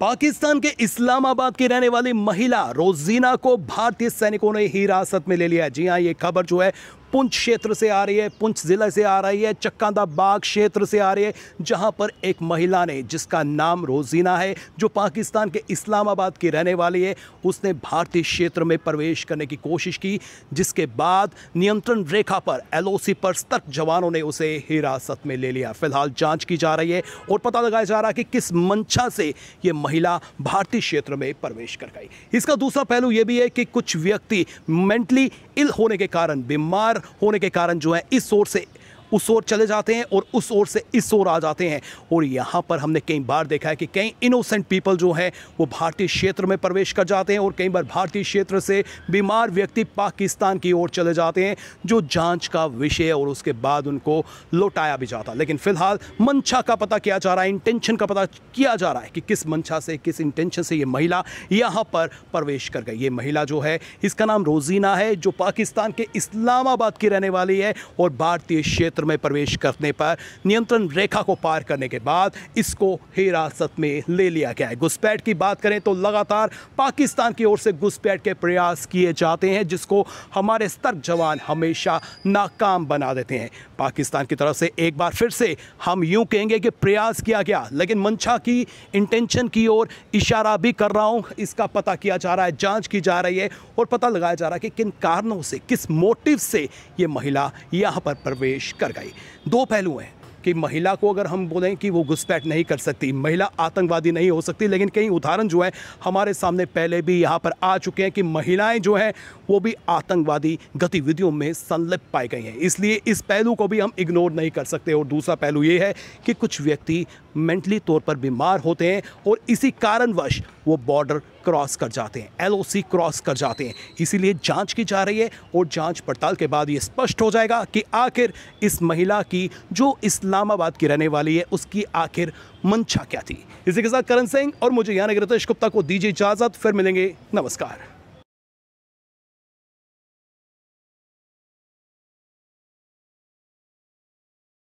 पाकिस्तान के इस्लामाबाद की रहने वाली महिला रोजीना को भारतीय सैनिकों ने हिरासत में ले लिया जी हाँ ये खबर जो है पुंछ क्षेत्र से आ रही है पुंछ ज़िले से आ रही है चक्का बाग क्षेत्र से आ रही है जहां पर एक महिला ने जिसका नाम रोजीना है जो पाकिस्तान के इस्लामाबाद की रहने वाली है उसने भारतीय क्षेत्र में प्रवेश करने की कोशिश की जिसके बाद नियंत्रण रेखा पर एलओसी पर सतर्क जवानों ने उसे हिरासत में ले लिया फिलहाल जाँच की जा रही है और पता लगाया जा रहा है कि किस मंशा से ये महिला भारतीय क्षेत्र में प्रवेश कर गई इसका दूसरा पहलू ये भी है कि कुछ व्यक्ति मेंटली इल होने के कारण बीमार होने के कारण जो है इस सोर्स से उस ओर चले जाते हैं और उस ओर से इस ओर आ जाते हैं और यहाँ पर हमने कई बार देखा है कि कई इनोसेंट पीपल जो हैं वो भारतीय क्षेत्र में प्रवेश कर जाते हैं और कई बार भारतीय क्षेत्र से बीमार व्यक्ति पाकिस्तान की ओर चले जाते हैं जो जाँच का विषय और उसके बाद उनको लौटाया भी जाता लेकिन फिलहाल मंशा का पता किया जा रहा है इंटेंशन का पता किया जा रहा है कि किस मंशा से किस इंटेंशन से ये महिला यहाँ पर प्रवेश कर गई ये महिला जो है इसका नाम रोजीना है जो पाकिस्तान के इस्लामाबाद की रहने वाली है और भारतीय क्षेत्र क्षेत्र में प्रवेश करने पर नियंत्रण रेखा को पार करने के बाद इसको हिरासत में ले लिया गया है घुसपैठ की बात करें तो लगातार पाकिस्तान की ओर से घुसपैठ के प्रयास किए जाते हैं जिसको हमारे सतर्क जवान हमेशा नाकाम बना देते हैं पाकिस्तान की तरफ से एक बार फिर से हम यूं कहेंगे कि प्रयास किया गया लेकिन मंशा की इंटेंशन की ओर इशारा भी कर रहा हूं इसका पता किया जा रहा है जांच की जा रही है और पता लगाया जा रहा है कि किन कारणों से किस मोटिव से ये महिला यहाँ पर प्रवेश कर कर गई दो पहलू हैं कि महिला को अगर हम बोलें कि वो घुसपैठ नहीं कर सकती महिला आतंकवादी नहीं हो सकती लेकिन कई उदाहरण जो है हमारे सामने पहले भी यहाँ पर आ चुके हैं कि महिलाएं जो हैं वो भी आतंकवादी गतिविधियों में संलिप्त पाई गई हैं इसलिए इस पहलू को भी हम इग्नोर नहीं कर सकते और दूसरा पहलू ये है कि कुछ व्यक्ति मेंटली तौर पर बीमार होते हैं और इसी कारणवश वो बॉर्डर क्रॉस कर जाते हैं एलओसी क्रॉस कर जाते हैं इसीलिए जांच की जा रही है और जांच पड़ताल के बाद ये स्पष्ट हो जाएगा कि आखिर इस महिला की जो इस्लामाबाद की रहने वाली है उसकी आखिर मंशा क्या थी इसी के साथ करण सिंह और मुझे यानी रितेश गुप्ता को दीजिए इजाज़त फिर मिलेंगे नमस्कार